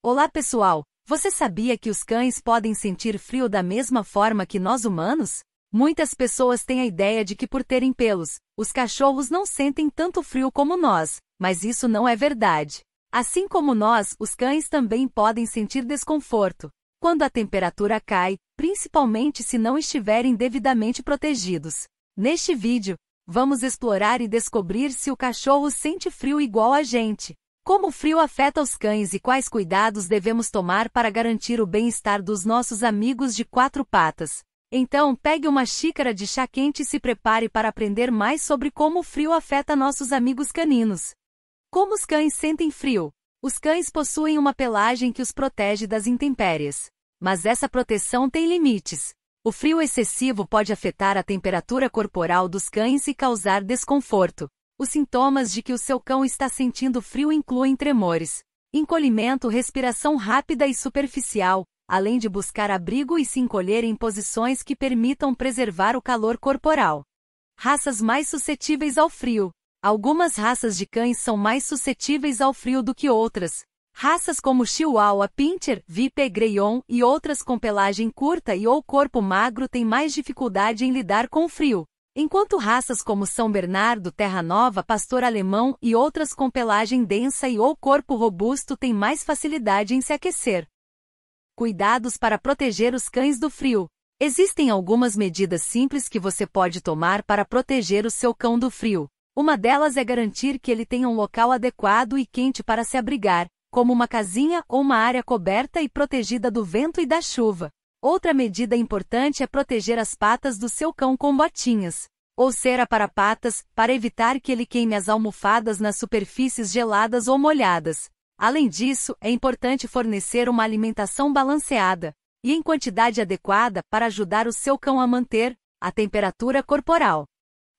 Olá pessoal, você sabia que os cães podem sentir frio da mesma forma que nós humanos? Muitas pessoas têm a ideia de que por terem pelos, os cachorros não sentem tanto frio como nós, mas isso não é verdade. Assim como nós, os cães também podem sentir desconforto quando a temperatura cai, principalmente se não estiverem devidamente protegidos. Neste vídeo, vamos explorar e descobrir se o cachorro sente frio igual a gente. Como o frio afeta os cães e quais cuidados devemos tomar para garantir o bem-estar dos nossos amigos de quatro patas? Então, pegue uma xícara de chá quente e se prepare para aprender mais sobre como o frio afeta nossos amigos caninos. Como os cães sentem frio? Os cães possuem uma pelagem que os protege das intempéries. Mas essa proteção tem limites. O frio excessivo pode afetar a temperatura corporal dos cães e causar desconforto. Os sintomas de que o seu cão está sentindo frio incluem tremores, encolhimento, respiração rápida e superficial, além de buscar abrigo e se encolher em posições que permitam preservar o calor corporal. Raças mais suscetíveis ao frio. Algumas raças de cães são mais suscetíveis ao frio do que outras. Raças como Chihuahua, Pinter, Vipe, Greyon e outras com pelagem curta e ou corpo magro têm mais dificuldade em lidar com o frio. Enquanto raças como São Bernardo, Terra Nova, Pastor Alemão e outras com pelagem densa e ou corpo robusto têm mais facilidade em se aquecer. Cuidados para proteger os cães do frio. Existem algumas medidas simples que você pode tomar para proteger o seu cão do frio. Uma delas é garantir que ele tenha um local adequado e quente para se abrigar, como uma casinha ou uma área coberta e protegida do vento e da chuva. Outra medida importante é proteger as patas do seu cão com botinhas ou cera para patas, para evitar que ele queime as almofadas nas superfícies geladas ou molhadas. Além disso, é importante fornecer uma alimentação balanceada e em quantidade adequada para ajudar o seu cão a manter a temperatura corporal.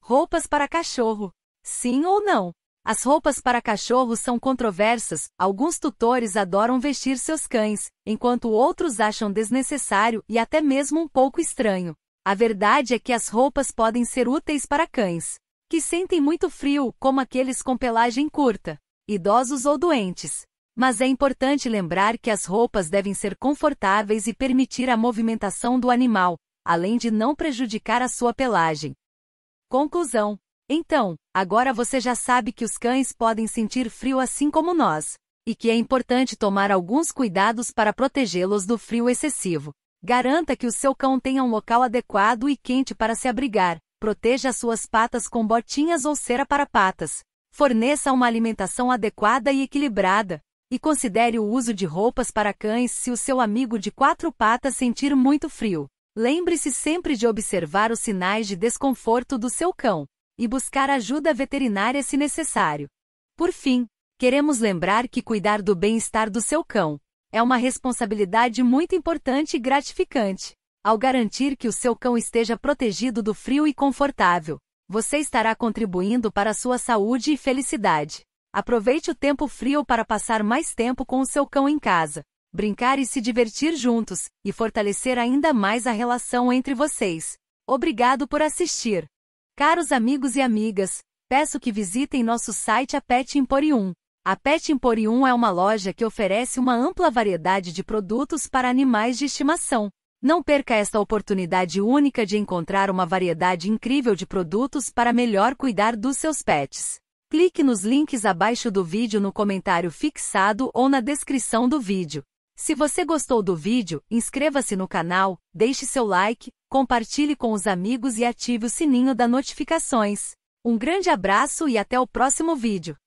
Roupas para cachorro. Sim ou não? As roupas para cachorros são controversas, alguns tutores adoram vestir seus cães, enquanto outros acham desnecessário e até mesmo um pouco estranho. A verdade é que as roupas podem ser úteis para cães que sentem muito frio, como aqueles com pelagem curta, idosos ou doentes. Mas é importante lembrar que as roupas devem ser confortáveis e permitir a movimentação do animal, além de não prejudicar a sua pelagem. Conclusão então, agora você já sabe que os cães podem sentir frio assim como nós, e que é importante tomar alguns cuidados para protegê-los do frio excessivo. Garanta que o seu cão tenha um local adequado e quente para se abrigar, proteja suas patas com botinhas ou cera para patas, forneça uma alimentação adequada e equilibrada, e considere o uso de roupas para cães se o seu amigo de quatro patas sentir muito frio. Lembre-se sempre de observar os sinais de desconforto do seu cão e buscar ajuda veterinária se necessário. Por fim, queremos lembrar que cuidar do bem-estar do seu cão é uma responsabilidade muito importante e gratificante. Ao garantir que o seu cão esteja protegido do frio e confortável, você estará contribuindo para sua saúde e felicidade. Aproveite o tempo frio para passar mais tempo com o seu cão em casa, brincar e se divertir juntos, e fortalecer ainda mais a relação entre vocês. Obrigado por assistir. Caros amigos e amigas, peço que visitem nosso site A Pet Emporium. A Pet Emporium é uma loja que oferece uma ampla variedade de produtos para animais de estimação. Não perca esta oportunidade única de encontrar uma variedade incrível de produtos para melhor cuidar dos seus pets. Clique nos links abaixo do vídeo no comentário fixado ou na descrição do vídeo. Se você gostou do vídeo, inscreva-se no canal, deixe seu like, compartilhe com os amigos e ative o sininho das notificações. Um grande abraço e até o próximo vídeo.